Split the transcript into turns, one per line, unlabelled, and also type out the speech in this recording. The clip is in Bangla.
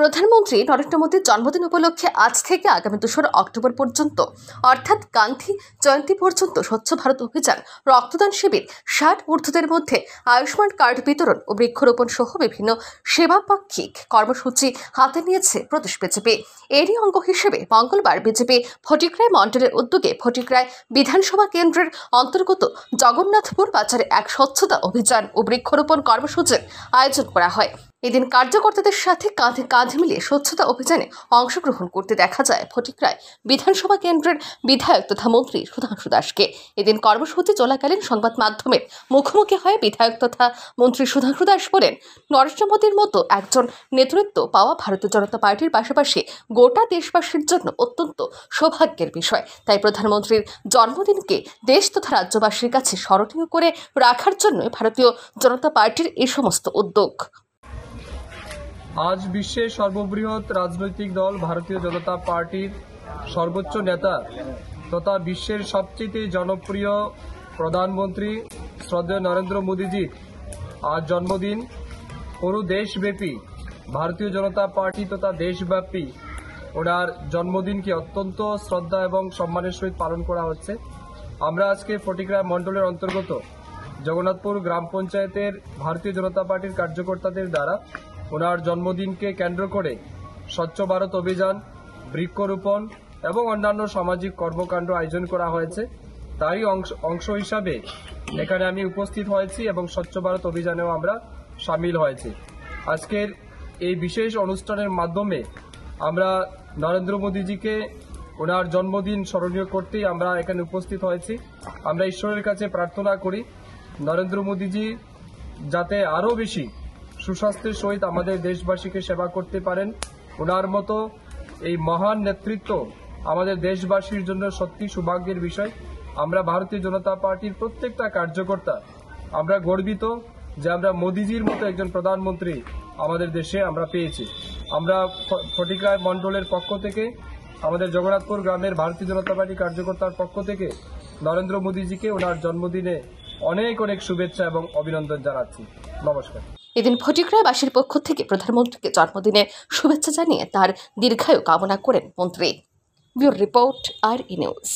প্রধানমন্ত্রী নরেন্দ্র মোদীর জন্মদিন উপলক্ষে আজ থেকে আগামী দোসরা অক্টোবর পর্যন্ত অর্থাৎ গান্ধী জয়ন্তী পর্যন্ত স্বচ্ছ ভারত অভিযান রক্তদান শিবির ষাট ঊর্ধ্বদের মধ্যে আয়ুষ্মান কার্ড বিতরণ ও বৃক্ষরোপণ সহ বিভিন্ন পাক্ষিক কর্মসূচি হাতে নিয়েছে প্রদেশ বিজেপি এরই অঙ্গ হিসেবে মঙ্গলবার বিজেপি ফটিক্রায় মণ্ডলের উদ্যোগে ফটিক্রায় বিধানসভা কেন্দ্রের অন্তর্গত জগন্নাথপুর বাজারে এক স্বচ্ছতা অভিযান ও বৃক্ষরোপণ কর্মসূচির আয়োজন করা হয় এদিন কার্যকর্তাদের সাথে কাঁধে কাঁধ মিলিয়ে স্বচ্ছতা অভিযানে অংশগ্রহণ করতে দেখা যায় ফটিকরায় বিধানসভা কেন্দ্রের বিধায়ক তথা মন্ত্রী সুধাংশু দাসকে এদিন কর্মসূচি চলাকালীন সংবাদ মাধ্যমের মুখোমুখি হয় বিধায়ক তথা মন্ত্রী সুধাংশু দাস বলেন নরেন্দ্র মোদীর মতো একজন নেতৃত্ব পাওয়া ভারতীয় জনতা পার্টির পাশাপাশি গোটা দেশবাসীর জন্য অত্যন্ত সৌভাগ্যের বিষয় তাই প্রধানমন্ত্রীর জন্মদিনকে দেশ তথা রাজ্যবাসীর কাছে স্মরণীয় করে রাখার জন্যই ভারতীয় জনতা পার্টির এই সমস্ত উদ্যোগ
আজ বিশ্বের সর্ববৃহৎ রাজনৈতিক দল ভারতীয় জনতা পার্টির সর্বোচ্চ নেতা তথা বিশ্বের সবচেয়ে জনপ্রিয় প্রধানমন্ত্রী শ্রদ্ধেয় নরেন্দ্র মোদীজির আজ জন্মদিন পুরো দেশব্যাপী ভারতীয় জনতা পার্টি তথা দেশব্যাপী ওনার জন্মদিনকে অত্যন্ত শ্রদ্ধা এবং সম্মানের সহিত পালন করা হচ্ছে আমরা আজকে ফটিকরা মণ্ডলের অন্তর্গত জগন্নাথপুর গ্রাম পঞ্চায়েতের ভারতীয় জনতা পার্টির কার্যকর্তাদের দ্বারা ওনার জন্মদিনকে কেন্দ্র করে স্বচ্ছ ভারত অভিযান বৃক্ষরোপণ এবং অন্যান্য সামাজিক কর্মকাণ্ড আয়োজন করা হয়েছে তারই অংশ হিসাবে এখানে আমি উপস্থিত হয়েছি এবং স্বচ্ছ ভারত অভিযানেও আমরা সামিল হয়েছি আজকের এই বিশেষ অনুষ্ঠানের মাধ্যমে আমরা নরেন্দ্র মোদীজিকে ওনার জন্মদিন স্মরণীয় করতেই আমরা এখানে উপস্থিত হয়েছি আমরা ঈশ্বরের কাছে প্রার্থনা করি নরেন্দ্র মোদীজি যাতে আরও বেশি সুস্বাস্থ্যের সহিত আমাদের দেশবাসীকে সেবা করতে পারেন ওনার মতো এই মহান নেতৃত্ব আমাদের দেশবাসীর জন্য সত্যি সৌভাগ্যের বিষয় আমরা ভারতীয় জনতা পার্টির প্রত্যেকটা কার্যকর্তা আমরা গর্বিত যে আমরা মোদিজির মতো একজন প্রধানমন্ত্রী আমাদের দেশে আমরা পেয়েছি আমরা ফটিকা মণ্ডলের পক্ষ থেকে আমাদের জগন্নাথপুর গ্রামের ভারতীয় জনতা পার্টি কার্যকর্তার পক্ষ থেকে নরেন্দ্র মোদীজিকে ওনার জন্মদিনে অনেক অনেক শুভেচ্ছা এবং অভিনন্দন জানাচ্ছি নমস্কার
এদিন ফটিকরায়বাসীর পক্ষ থেকে প্রধানমন্ত্রীকে জন্মদিনে শুভেচ্ছা জানিয়ে তার দীর্ঘায়ু কামনা করেন মন্ত্রী bureau report R E news